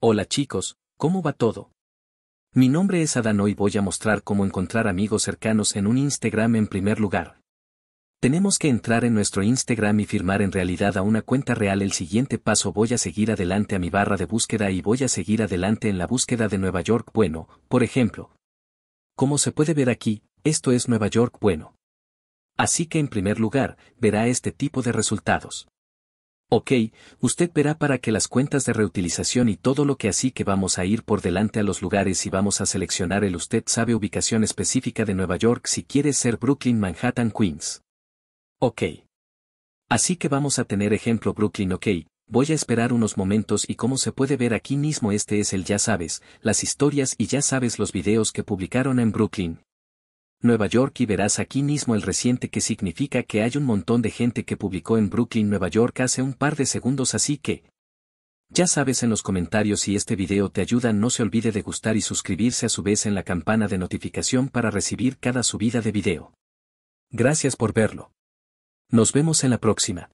Hola chicos, ¿cómo va todo? Mi nombre es Adano y voy a mostrar cómo encontrar amigos cercanos en un Instagram en primer lugar. Tenemos que entrar en nuestro Instagram y firmar en realidad a una cuenta real. El siguiente paso voy a seguir adelante a mi barra de búsqueda y voy a seguir adelante en la búsqueda de Nueva York Bueno, por ejemplo. Como se puede ver aquí, esto es Nueva York Bueno. Así que en primer lugar, verá este tipo de resultados. Ok, usted verá para que las cuentas de reutilización y todo lo que así que vamos a ir por delante a los lugares y vamos a seleccionar el usted sabe ubicación específica de Nueva York si quiere ser Brooklyn, Manhattan, Queens. Ok. Así que vamos a tener ejemplo Brooklyn, ok, voy a esperar unos momentos y como se puede ver aquí mismo este es el ya sabes, las historias y ya sabes los videos que publicaron en Brooklyn, Nueva York y verás aquí mismo el reciente que significa que hay un montón de gente que publicó en Brooklyn, Nueva York hace un par de segundos así que... Ya sabes en los comentarios si este video te ayuda no se olvide de gustar y suscribirse a su vez en la campana de notificación para recibir cada subida de video. Gracias por verlo. Nos vemos en la próxima.